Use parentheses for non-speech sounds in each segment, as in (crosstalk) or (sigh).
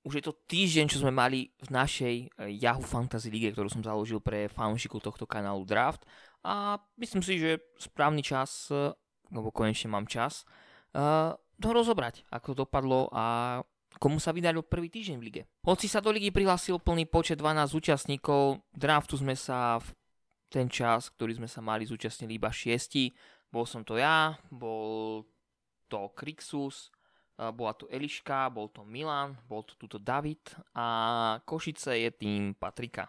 už je to týždeň, čo sme mali v našej e, Yahoo Fantasy League, ktorú som založil pre fanšikov tohto kanálu Draft a myslím si, že správny čas, e, lebo konečne mám čas, e, to rozobrať, ako to dopadlo a komu sa vydaril prvý týždeň v lige. Hoci sa do ligy prihlásil plný počet 12 účastníkov, draftu sme sa v ten čas, ktorý sme sa mali, zúčastnili iba 6. Bol som to ja, bol to Krixus, Eh, bola tu Eliška, bol to Milan, bol tu tuto David a Košice je tým Patrika.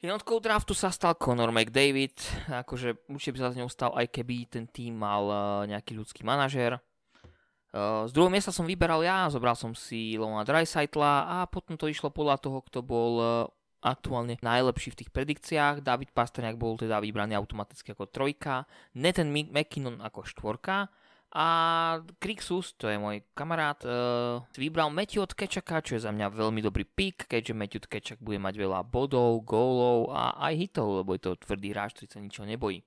Jednotkou draftu sa stal Conor McDavid, akože určite by sa z ňou stal, aj keby ten tým mal eh, nejaký ľudský manažer. Eh, z druhého miesta som vyberal ja, zobral som si Lona Dreisaitla a potom to išlo podľa toho, kto bol aktuálne najlepší v tých predikciách. David Pasterňák bol teda vybraný automaticky ako trojka, Nathan McKinnon ako štvorka, a Krixus, to je môj kamarát, uh, vybral Matthew od Kečaka, čo je za mňa veľmi dobrý pick, keďže Matthew Kečak bude mať veľa bodov, gólov a aj hitov, lebo je to tvrdý hráč, ktorý sa ničo nebojí.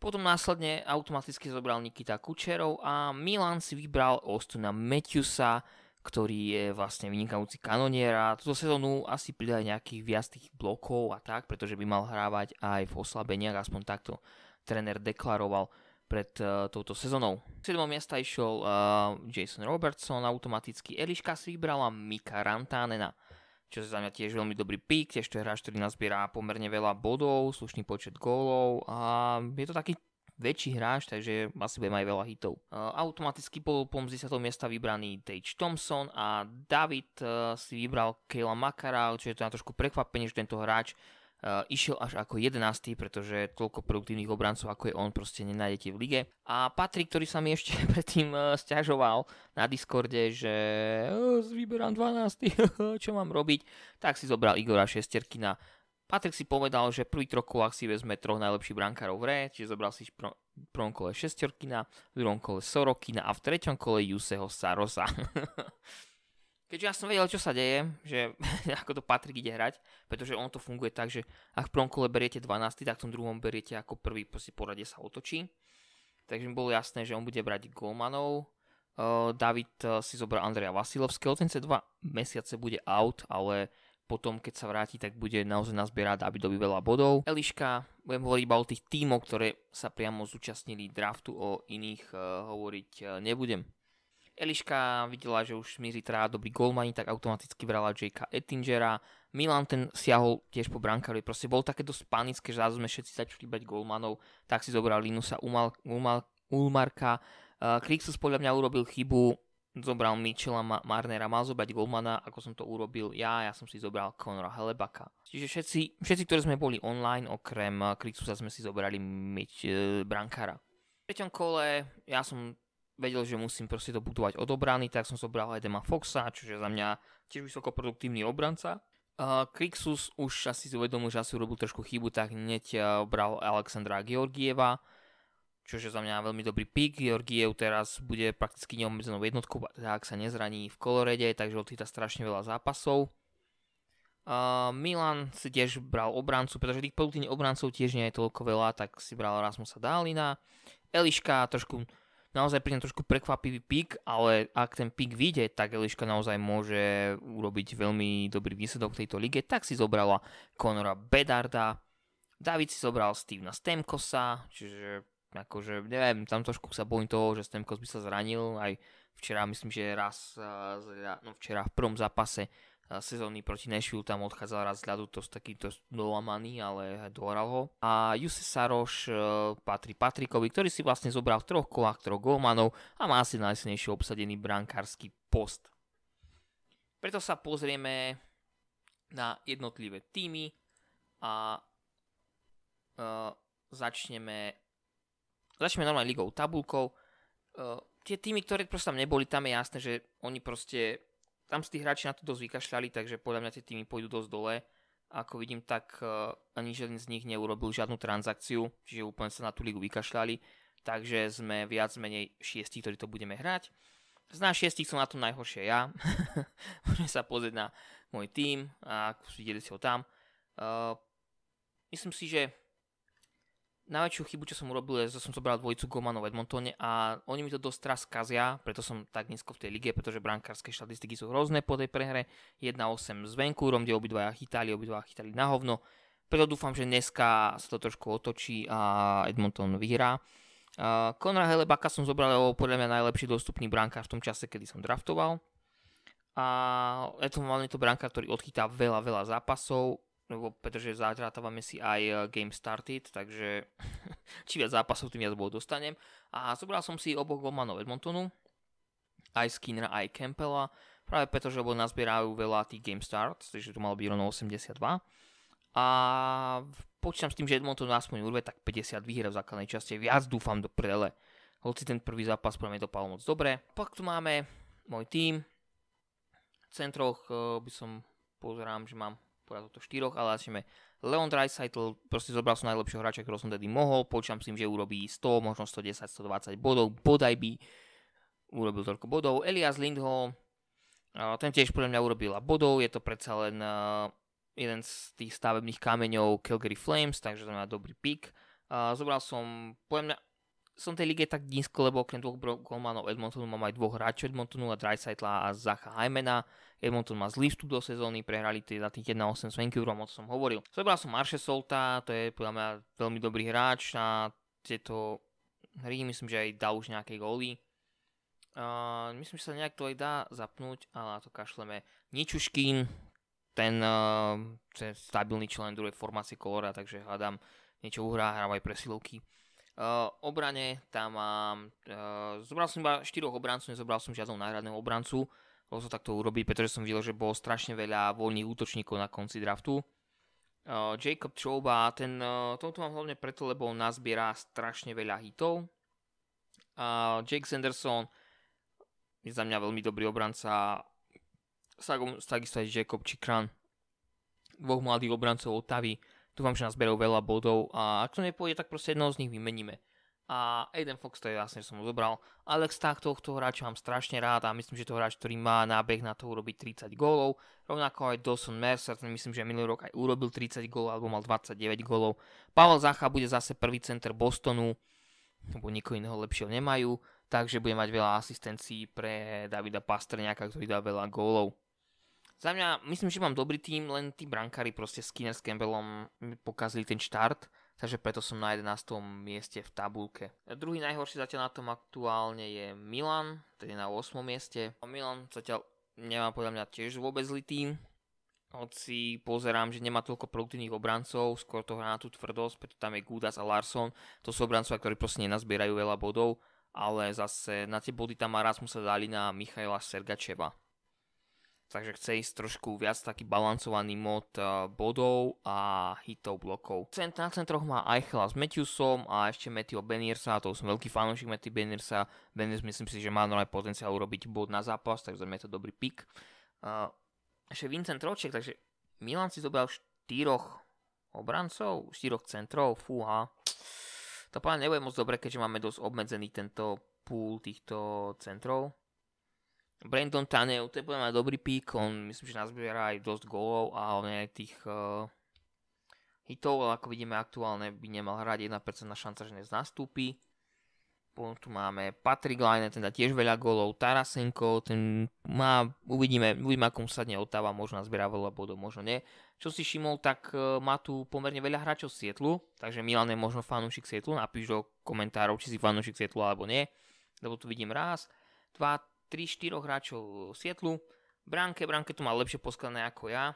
Potom následne automaticky zobral Nikita Kučerov a Milan si vybral Ostuna Matthewsa, ktorý je vlastne vynikajúci kanonier a túto sezónu asi pridá nejakých viac tých blokov a tak, pretože by mal hrávať aj v oslabeniach, aspoň takto tréner deklaroval pred uh, touto sezónou. 7. miesta išiel uh, Jason Robertson automaticky, Eliška si vybrala Mika Rantánena, čo sa za mňa tiež veľmi dobrý pík, tiež to je hráč, ktorý nazbiera pomerne veľa bodov, slušný počet gólov a je to taký väčší hráč, takže asi bude mať veľa hitov. Uh, automaticky bol po 10. miesta vybraný Tage Thompson a David uh, si vybral Kayla Makara, čo je to na trošku prekvapenie, že tento hráč Eh, išiel až ako 11, pretože toľko produktívnych obrancov ako je on proste nenájdete v lige. A Patrik, ktorý sa mi ešte (laughs) predtým eh, stiažoval na Discorde, že eh, vyberám 12, (laughs) čo mám robiť, tak si zobral Igora Šesterkina. Patrik si povedal, že prvý troch kolách si vezme troch najlepších brankárov v re, čiže zobral si v prvom kole Šestorkina, v druhom kole Sorokina a v treťom kole Juseho Sarosa. (laughs) Keďže ja som vedel, čo sa deje, že (laughs) ako to Patrik ide hrať, pretože on to funguje tak, že ak v prvom kole beriete 12, tak v tom druhom beriete ako prvý, proste porade sa otočí. Takže mi bolo jasné, že on bude brať golmanov. David e, si zobral Andreja Vasilovského, ten sa dva mesiace bude out, ale potom, keď sa vráti, tak bude naozaj nazbierať Davidovi veľa bodov. Eliška, budem hovoriť iba o tých tímoch, ktoré sa priamo zúčastnili draftu, o iných e, hovoriť e, nebudem. Eliška videla, že už smíri trá dobrý golmani, tak automaticky brala J.K. Ettingera. Milan ten siahol tiež po brankárovi, proste bol také dosť panické, že zrazu sme všetci začali bať golmanov, tak si zobral Linusa Umal, Umal, Ulmarka. Uh, Krixus podľa mňa urobil chybu, zobral Michela Ma- Marnera, mal zobrať Golmana, ako som to urobil ja, ja som si zobral Conora Helebaka. Čiže všetci, všetci, ktorí sme boli online, okrem eh, Krixusa sme si zobrali Mitch, e, eh, brankára. V treťom kole ja som vedel, že musím proste to budovať od obrany, tak som zobral Edema Foxa, čo je za mňa tiež vysokoproduktívny obranca. Uh, Krixus už asi si uvedomil, že asi urobil trošku chybu, tak hneď e, bral Alexandra Georgieva, čo je za mňa veľmi dobrý pick. Georgiev teraz bude prakticky neomezenou jednotkou, ak sa nezraní v kolorede, takže odchýta strašne veľa zápasov. Uh, Milan si tiež bral obrancu, pretože tých produktívnych obrancov tiež nie je toľko veľa, tak si bral Rasmusa Dálina. Eliška trošku naozaj príde trošku prekvapivý pík, ale ak ten pík vyjde, tak Eliška naozaj môže urobiť veľmi dobrý výsledok v tejto lige, tak si zobrala Conora Bedarda, David si zobral Stevena Stemkosa, čiže akože, neviem, tam trošku sa bojím toho, že Stemkos by sa zranil, aj včera myslím, že raz, eh, no včera v prvom zápase sezóny proti Nashville, tam odchádzal raz z ľadu, to s takýmto dolamaný, ale dohral ho. A Juse Saroš e, patrí Patrikovi, ktorý si vlastne zobral v troch kolách troch golmanov a má asi najsilnejšie obsadený brankársky post. Preto sa pozrieme na jednotlivé týmy a uh, začneme začneme normálne ligou tabulkou. Uh, tie týmy, ktoré proste tam neboli, tam je jasné, že oni proste tam si tí hráči na to dosť vykašľali, takže podľa mňa tie týmy pôjdu dosť dole. Ako vidím, tak e, ani žiaden z nich neurobil žiadnu transakciu, čiže úplne sa na tú ligu vykašľali. Takže sme viac menej šiesti, ktorí to budeme hrať. Z nás šiestich som na tom najhoršie ja. (laughs) Môžeme sa pozrieť na môj tým a videli si ho tam. Uh, myslím si, že najväčšiu chybu, čo som urobil, je, že som zobral dvojicu gomanov v Edmontone a oni mi to dosť teraz kazia, preto som tak nízko v tej lige, pretože brankárske štatistiky sú hrozné po tej prehre. 1-8 s Vancouverom, kde obidvaja chytali, obidvaja chytali na hovno. Preto dúfam, že dneska sa to trošku otočí a Edmonton vyhrá. Konra Helebaka som zobral podľa mňa najlepší dostupný brankár v tom čase, kedy som draftoval. A je to hlavne to brankár, ktorý odchytá veľa, veľa zápasov lebo pretože zarátavame si aj eh, game started, takže (laughs) či viac zápasov, tým viac bodov dostanem. A zobral som si oboch golmanov Edmontonu, aj Skinnera, aj Campbella, práve preto, že nazbierajú veľa tých game starts, takže to malo byť rovno 82. A počítam s tým, že Edmonton aspoň urve tak 50 výher v základnej časti, viac dúfam do prele. Hoci ten prvý zápas pre mňa dopadol moc dobre. Pak tu máme môj tým. V centroch eh, by som pozerám, že mám povedal tohto štyroch, ale začneme. Leon Dreisaitl, proste zobral som najlepšieho hráča, ktorého som tedy mohol, počítam s tým, že urobí 100, možno 110, 120 bodov, bodaj by urobil toľko bodov. Elias Lindholm, ten tiež podľa mňa urobil a bodov, je to predsa len jeden z tých stavebných kameňov Calgary Flames, takže to má dobrý pick. Zobral som, podľa mňa, som tej lige tak nízko, lebo okrem dvoch golmanov Edmontonu mám aj dvoch hráčov Edmontonu a Dreisaitla a Zacha Hymena. Edmonton má zlý vstup do sezóny, prehrali tie za tých 1-8 s Vancouverom, o to som hovoril. Zobral som Marše Solta, to je podľa mňa veľmi dobrý hráč na tieto hry, myslím, že aj dá už nejaké góly. Uh, myslím, že sa nejak to aj dá zapnúť, ale to kašleme. Ničuškín, ten uh, je stabilný člen druhej formácie Kolora, takže hľadám niečo uhrá, hrám aj presilovky. Uh, obrane tam mám, uh, zobral som iba 4 obrancov, nezobral som žiadnu náhradného obrancu. Loso takto urobí, pretože som videl, že bolo strašne veľa voľných útočníkov na konci draftu. Uh, Jacob Chouba, ten, uh, tohoto mám hlavne preto, lebo on nazbiera strašne veľa hitov. Uh, Jake Sanderson je za mňa veľmi dobrý obranca. takisto aj Jacob Chikran. Dvoch mladých obrancov Otavy. Dúfam, že nás berú veľa bodov a ak to nepôjde, tak proste jedného z nich vymeníme a Aiden Fox to je jasné, že som ho vybral. Alex takto tohto hráča mám strašne rád a myslím, že to hráč, ktorý má nábeh na to urobiť 30 gólov. Rovnako aj Dawson Mercer, myslím, že minulý rok aj urobil 30 gólov alebo mal 29 gólov. Pavel Zacha bude zase prvý center Bostonu, lebo nikoho iného lepšieho nemajú, takže bude mať veľa asistencií pre Davida Pastrňáka, ktorý dá veľa gólov. Za mňa, myslím, že mám dobrý tým, len tí brankári proste s Skinner s Campbellom pokazili ten štart takže preto som na 11. mieste v tabulke. Druhý najhorší zatiaľ na tom aktuálne je Milan, tedy na 8. mieste. Milan zatiaľ nemá podľa mňa tiež vôbec zlý tým, hoci pozerám, že nemá toľko produktívnych obrancov, skôr to hrá na tú tvrdosť, preto tam je Gudas a Larson, to sú obrancovia, ktorí proste nenazbierajú veľa bodov, ale zase na tie body tam má musel dali na Michaela Sergačeva takže chce ísť trošku viac taký balancovaný mod eh, bodov a hitov blokov. Cent na centroch má Eichela s Matthewsom a ešte Matthew Beniersa, to som veľký fanúšik Matthew Beniersa. Beniers myslím si, že má normálne potenciál urobiť bod na zápas, takže je to dobrý pick. Eh, ešte Vincent Roček, takže Milan si zobral štyroch obrancov, štyroch centrov, fúha. To páne nebude moc dobre, keďže máme dosť obmedzený tento pool týchto centrov. Brandon Taneu, to je podľa mňa dobrý pík, on myslím, že nazbiera aj dosť gólov a on aj tých uh, hitov, ale ako vidíme aktuálne by nemal hrať 1% na šanca, že dnes nastúpi. Potom tu máme Patrick Line, ten dá tiež veľa gólov, Tarasenko, ten má, uvidíme, uvidíme akom sa dne otáva, možno nazbiera veľa bodov, možno nie. Čo si všimol, tak uh, má tu pomerne veľa hráčov Sietlu, takže Milan je možno fanúšik Sietlu, napíš do komentárov, či si fanúšik Sietlu alebo nie, lebo tu vidím raz, dva, 3-4 hráčov Sietlu. Branke, Branke to má lepšie posklané ako ja.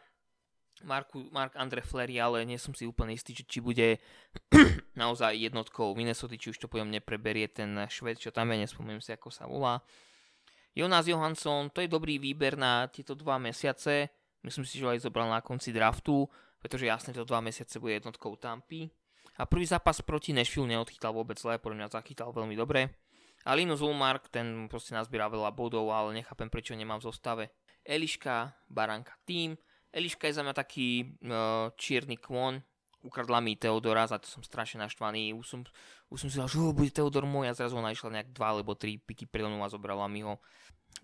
Marku, Mark Andre Flery, ale nie som si úplne istý, či, bude (clears throat) naozaj jednotkou Minnesota, či už to potom nepreberie ten Šved, čo tam je, nespomínam si, ako sa volá. Jonas Johansson, to je dobrý výber na tieto dva mesiace. Myslím si, že ho aj zobral na konci draftu, pretože jasne to dva mesiace bude jednotkou Tampy. A prvý zápas proti Nashville neodchytal vôbec zle, podľa mňa zachytal veľmi dobre. A Linus Ulmark, ten proste nazbíra veľa bodov, ale nechápem, prečo nemám v zostave. Eliška, Baranka, tým. Eliška je za mňa taký uh, čierny kvon. ukradla mi Teodora, za to som strašne naštvaný, už som, už som si dal, že oh, bude Teodor môj a zrazu ona išla nejak dva alebo tri piky predo mnou a zobrala mi ho.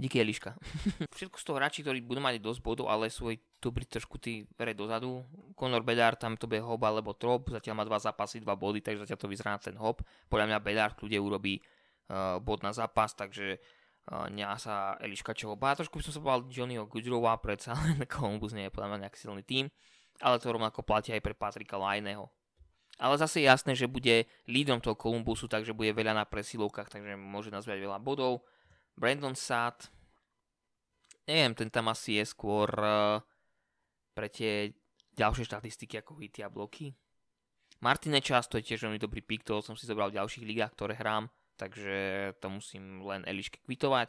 Díky Eliška. (laughs) Všetko z toho hráči, ktorí budú mať dosť bodov, ale sú aj dobrí trošku tí vere dozadu. Conor Bedard, tam to bude Hob alebo Trop, zatiaľ má dva zápasy, dva body, takže zatiaľ to vyzerá na ten Hob. Podľa mňa Bedard ľudia urobí Eh, bod na zápas, takže Nea eh, sa Eliška Bá Trošku by som sa bál Johnnyho Goodrova, predsa (laughs) len Columbus nie je podľa mňa silný tým, ale to rovnako platí aj pre Patrika Lajného. Ale zase je jasné, že bude lídrom toho Kolumbusu, takže bude veľa na presilovkách, takže môže nazvať veľa bodov. Brandon Sad, neviem, ten tam asi je skôr uh, pre tie ďalšie štatistiky ako hity a bloky. Martine Čas, to je tiež veľmi dobrý pick, toho som si zobral v ďalších ligách, ktoré hrám takže to musím len Eliške kvitovať.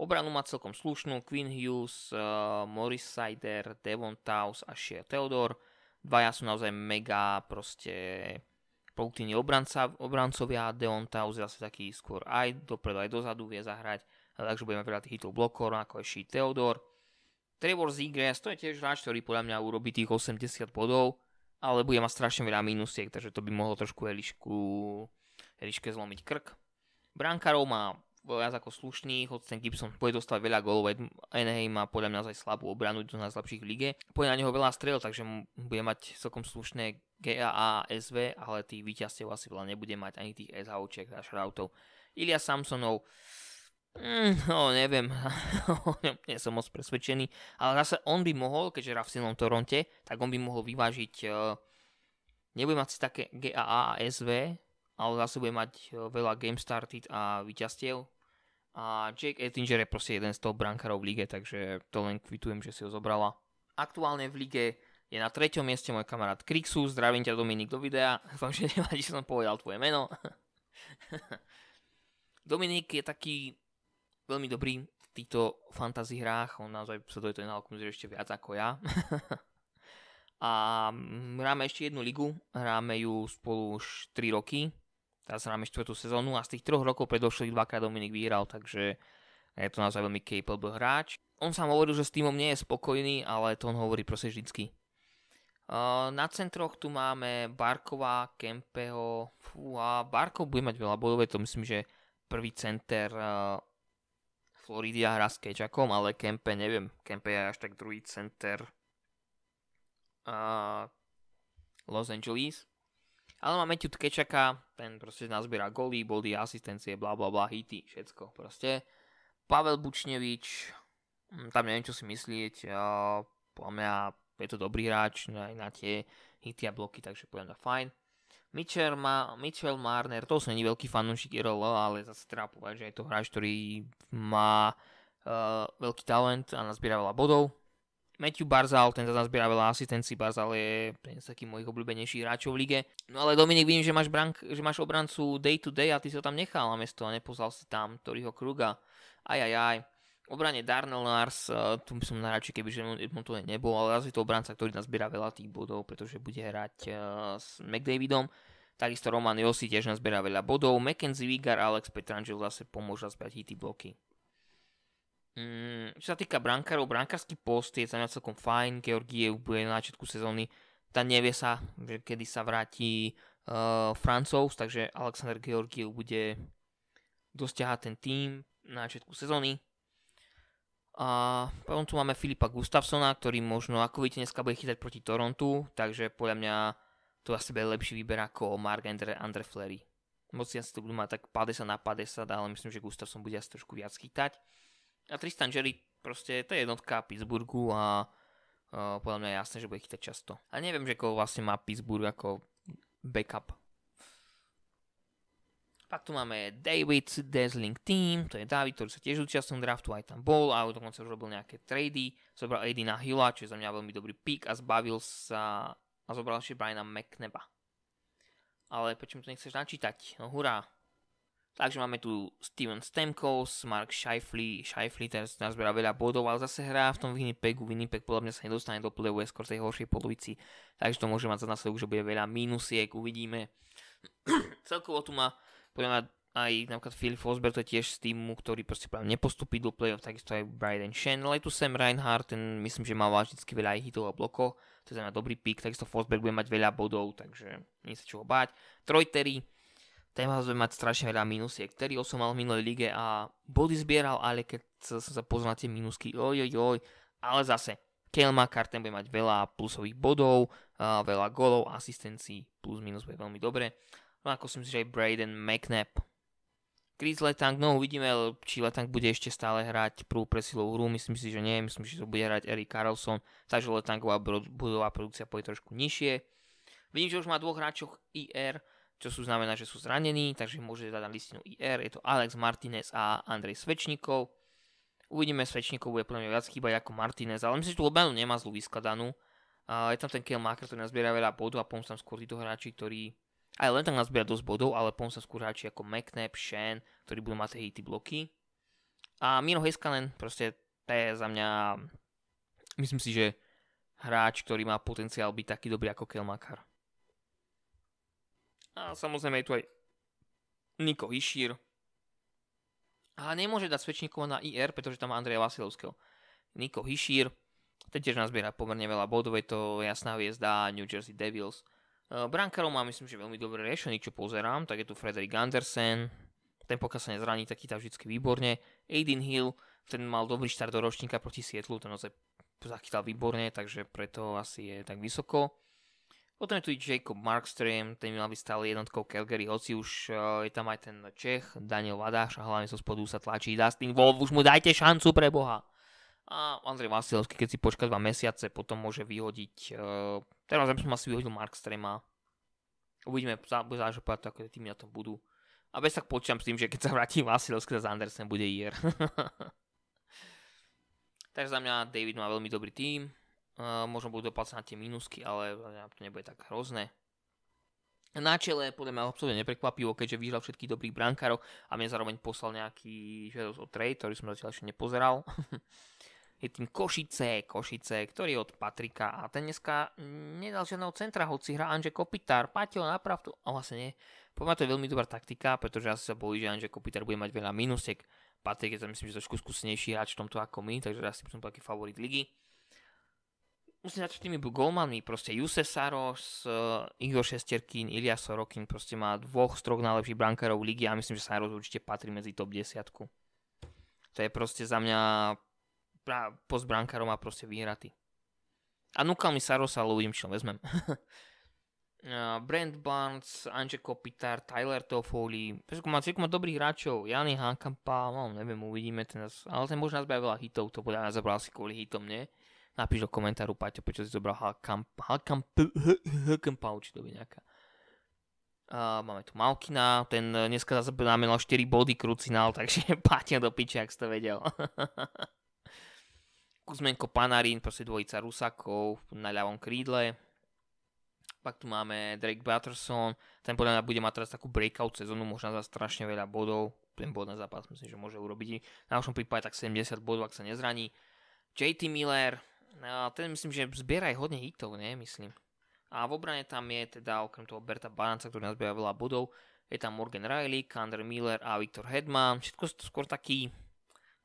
Obranu má celkom slušnú, Quinn Hughes, uh, eh, Morris Sider, Devon Taus a Shea Theodore. Dvaja sú naozaj mega proste produktívni obranca, obrancovia, Devon Taus je zase taký skôr aj dopredu, aj dozadu vie zahrať, takže budeme veľa tých hitov blokov, ako je Shea Theodore. Trevor Zegras, to je tiež hráč, ktorý podľa mňa urobí tých 80 bodov, ale bude mať strašne veľa minusiek, takže to by mohlo trošku Elišku, Eliške zlomiť krk. Brankárov má viac ako slušný, hoď ten Gibson bude dostať veľa golov, Enhej má podľa mňa aj slabú obranu, do z najslabších v lige. Pôjde na neho veľa strel, takže bude mať celkom slušné GAA a SV, ale tých výťazťov asi veľa nebude mať, ani tých SHOček a šrautov. Ilia Samsonov, Mm, no, neviem, (laughs) nie som moc presvedčený, ale zase on by mohol, keďže hra v silnom Toronte, tak on by mohol vyvážiť, uh, nebude mať si také GAA a SV, ale zase bude mať e, veľa game started a vyťastiev. A Jake Ettinger je proste jeden z top brankárov v lige, takže to len kvitujem, že si ho zobrala. Aktuálne v lige je na treťom mieste môj kamarát Krixu, zdravím ťa Dominik do videa, (laughs) dúfam, že nevadí, že som povedal tvoje meno. (laughs) Dominik je taký veľmi dobrý v týchto fantasy hrách, on naozaj sa do toho ešte viac ako ja. (laughs) a hráme ešte jednu ligu, hráme ju spolu už 3 roky, teraz hráme štvrtú sezónu a z tých troch rokov predošlých dvakrát Dominik vyhral, takže je to naozaj veľmi capable hráč. On sám hovoril, že s týmom nie je spokojný, ale to on hovorí proste vždycky. Na centroch tu máme Barkova, Kempeho, fú, a Barkov bude mať veľa bodov, to myslím, že prvý center Floridia hrá s Kečakom, ale Kempe neviem, Kempe je až tak druhý center Los Angeles. Ale má Matthew Tkečaka, ten proste nazbiera goly, body, asistencie, bla bla bla, hity, všetko proste. Pavel Bučnevič, hm, tam neviem čo si myslieť, podľa mňa je to dobrý hráč aj na tie hity a bloky, takže poviem na fajn. Mitchell, Ma- Mitchell Marner, to som není veľký fanúšik RL, ale zase treba povedať, že je to hráč, ktorý má uh, veľký talent a nazbiera veľa bodov. Matthew Barzal, ten zase zbiera veľa asistencií, Barzal je jeden z takých mojich obľúbenejších hráčov v lige. No ale Dominik, vidím, že máš, brank, že máš obrancu day to day a ty sa tam nechal na mesto a nepozval si tam Toriho Kruga. Aj, aj, aj. Obrane Darnell Lars, eh, tu by som najradšej, keby že mu to nebol, ale raz je to obranca, ktorý nás zbiera veľa tých bodov, pretože bude hrať eh, s McDavidom. Takisto Roman Josi tiež nazbiera veľa bodov. Mackenzie Vigar, Alex Petrangelo zase pomôžu zbrať hity bloky. Mm, čo sa týka brankárov, brankársky post je za mňa celkom fajn. Georgiev bude na začiatku sezóny. Tá nevie sa, že kedy sa vráti uh, eh, Francouz, takže Alexander Georgiev bude dosťahať ten tým na začiatku sezóny. A potom tu máme Filipa Gustafsona, ktorý možno, ako vidíte, dneska bude chytať proti Torontu, takže podľa mňa to asi bude lepší výber ako Mark Andre, Andre Fleury. Moc ja si to budú mať tak 50 na 50, ale myslím, že Gustafson bude asi trošku viac chytať a Tristan Jerry proste to je jednotka Pittsburghu a uh, podľa mňa je jasné, že bude chytať často. A neviem, že koho vlastne má Pittsburgh ako backup. Pak tu máme David Dazzling Team, to je David, ktorý sa tiež účastnil draftu, aj tam bol, a dokonca už robil nejaké trady, zobral Aidina Hilla, čo je za mňa veľmi dobrý pick a zbavil sa a zobral ešte Briana McNeba. Ale prečo mi to nechceš načítať? No hurá, Takže máme tu Steven Stamkos, Mark Shifley, Shifley teraz nazberá veľa bodov, ale zase hrá v tom Winnipegu, Winnipeg podľa mňa sa nedostane do play skôr tej horšej polovici, takže to môže mať za následok, že bude veľa mínusiek, uvidíme. (clears throat) Celkovo tu má podľa mňa aj napríklad Phil Fosberg, to je tiež z týmu, ktorý proste práve nepostupí do play-off, takisto aj Brian Shen, ale je tu Sam Reinhardt, ten myslím, že má vždycky veľa aj hitov a blokov, to je znamená dobrý pick, takisto Fosberg bude mať veľa bodov, takže nie sa čoho báť téma bude mať strašne veľa minusiek. ktorý som mal v minulej lige a body zbieral, ale keď som sa pozrel na tie minusky, oj, oj, oj, ale zase, Kale ten bude mať veľa plusových bodov, uh, veľa golov, asistencií, plus minus bude veľmi dobre. No ako som si že aj Braden McNabb. Chris Letang, no uvidíme, či Letang bude ešte stále hrať prvú presilovú hru, myslím si, že nie, myslím, že to bude hrať Eric Carlson, takže Letangová budová produkcia pôjde trošku nižšie. Vidím, že už má dvoch hráčoch IR, čo sú znamená, že sú zranení, takže môžete dať na listinu IR, je to Alex Martinez a Andrej Svečnikov. Uvidíme, Svečnikov bude plne viac chýbať ako Martinez, ale myslím, že tú obranu nemá zlú vyskladanú. Uh, je tam ten Kiel Maker, ktorý nazbiera veľa bodov a potom tam skôr títo hráči, ktorí aj len tak nazbiera dosť bodov, ale potom sa skôr hráči ako McNabb, Shen, ktorí budú mať tie bloky. A Miro Heiskanen, proste to je za mňa, myslím si, že hráč, ktorý má potenciál byť taký dobrý ako Kelmakar. A samozrejme je tu aj Niko Hišír. A nemôže dať Svečníkova na IR, pretože tam má Andreja Vasilovského. Niko Hišír, ten tiež nazbiera pomerne veľa bodov, je to jasná hviezda New Jersey Devils. E, Brankarov má myslím, že veľmi dobré riešenie, čo pozerám, tak je tu Frederick Andersen, ten pokiaľ sa nezraní, tak chytá vždy výborne. Aiden Hill, ten mal dobrý štart do ročníka proti Sietlu, ten naozaj zachytal výborne, takže preto asi je tak vysoko. Potom je tu Jacob Markström, ten mal by stále jednotkou Calgary, hoci už eh, je tam aj ten Čech, Daniel Vadáš a hlavne zo spodu sa tlačí Dustin Wolf, už mu dajte šancu pre Boha. A Andrej Vasilovský, keď si počká dva mesiace, potom môže vyhodiť, eh, teraz by som asi vyhodil Markstrema. Uvidíme, záleží povedať, ako tým na tom budú. A bez tak počítam s tým, že keď sa vrátim Vasilovský, za Andersen bude IR. (laughs) Takže za mňa David má veľmi dobrý tým, možno budú doplácať na tie minusky, ale to nebude tak hrozné. Na čele podľa mňa absolútne neprekvapivo, keďže vyhral všetkých dobrých brankárov a mňa zároveň poslal nejaký žiadosť o trade, ktorý som zatiaľ ešte nepozeral. (laughs) je tým Košice, Košice, ktorý je od Patrika a ten dneska nedal žiadneho centra, hoci hrá Anže Kopitár, Patil napravdu, a vlastne nie. Podľa to je veľmi dobrá taktika, pretože asi sa bojí, že Anže Kopitár bude mať veľa minusiek. Patrik je tam myslím, že trošku skúsenejší hráč v tomto ako my, takže asi by som taký favorit ligy musím začať tými golmanmi, proste Jusef Saros, eh, Igor Šesterkin, Ilia Sorokin, proste má dvoch z troch najlepších brankárov ligy a myslím, že Saros určite patrí medzi top 10. To je proste za mňa post brankárov a proste výhraty. A núkal mi Saros, ale uvidím, čo vezmem. uh, (laughs) Brent Barnes, Anže Kopitar, Tyler Toffoli, má celkom dobrých hráčov, Jany Hankampa, no neviem, uvidíme ten, ale ten možno nás veľa hitov, to bude nás zabral si kvôli hitom, nie? Napíš do komentáru, Paťo, prečo si zobral Hakanpau, či to by nejaká. A máme tu Malkina, ten dneska zase znamenal 4 body krucinál, (laughs) takže Paťo do piče, ak si to vedel. (laughs) Kuzmenko Panarin, proste dvojica Rusakov na ľavom krídle. Pak tu máme Drake Batterson, ten podľa mňa bude mať teraz takú breakout sezónu, možno za strašne veľa bodov, ten bod na zápas myslím, že môže urobiť. Na našom prípade tak 70 bodov, ak sa nezraní. JT Miller, a ten myslím, že zbiera aj hodne hitov, nie? Myslím. A v obrane tam je teda okrem toho Berta Baranca, ktorý nazbiera veľa bodov, je tam Morgan Riley, Kander Miller a Viktor Hedman. Všetko sú to skôr takí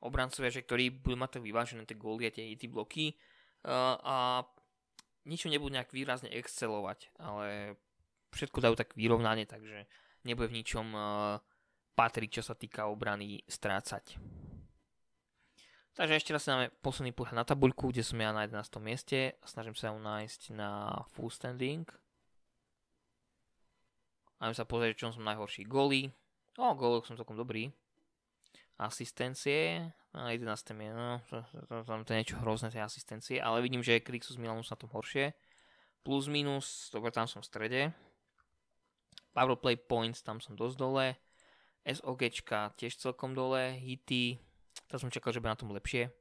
obrancovia, že ktorí budú mať tak vyvážené tie góly a tie hity bloky uh, a ničo nebudú nejak výrazne excelovať, ale všetko dajú tak vyrovnanie, takže nebude v ničom uh, e, patriť, čo sa týka obrany, strácať. Takže ešte raz si dáme posledný pohľad na tabuľku, kde som ja na 11. mieste. Snažím sa ju nájsť na full standing. A sa pozrieť, čom som najhorší. Goly. O, golov som celkom dobrý. Asistencie. Na 11. je, no, tam to je niečo hrozné, tie asistencie. Ale vidím, že Krixus Milanus na tom horšie. Plus, minus, dobre, tam som v strede. Powerplay points, tam som dosť dole. SOGčka tiež celkom dole. Hity, ja som čakal, že by na tom lepšie.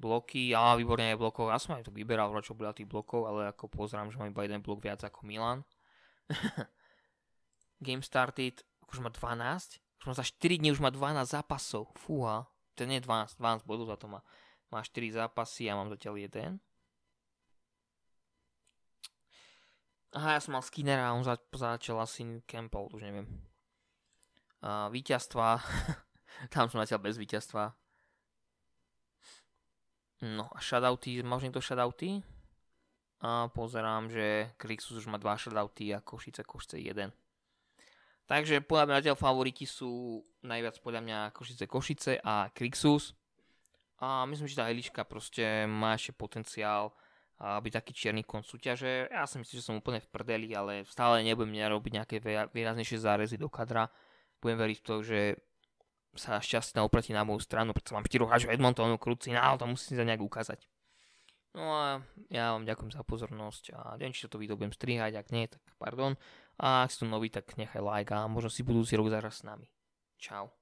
Bloky, a výborne aj blokov. Ja som aj to vyberal, čo bola tých blokov, ale ako pozrám, že mám iba jeden blok viac ako Milan. (laughs) Game started, už má 12. Už má za 4 dní už má 12 zápasov. Fúha. To nie 12, 12 bodov za to má. Má 4 zápasy, ja mám zatiaľ jeden. Aha, ja som mal Skinnera a on za, začal asi Campbell, už neviem. Uh, víťazstva, (laughs) tam som zatiaľ bez víťazstva. No a shoutouty, máš niekto shoutouty? A pozerám, že Krixus už má dva shoutouty a Košice Košce jeden. Takže podľa mňa zatiaľ favoriti sú najviac podľa mňa Košice Košice a Krixus. A myslím, že tá Eliška proste má ešte potenciál byť taký čierny kon súťaže. Ja si myslím, že som úplne v prdeli, ale stále nebudem robiť nejaké výraznejšie zárezy do kadra. Budem veriť v to, že sa šťastná oproti na moju stranu, preto mám 4 hráčov Edmontonu, no to musím sa nejak ukázať. No a ja vám ďakujem za pozornosť a neviem, či to video budem strihať, ak nie, tak pardon. A ak ste tu nový, tak nechaj like a možno si budúci rok zaraz s nami. Čau.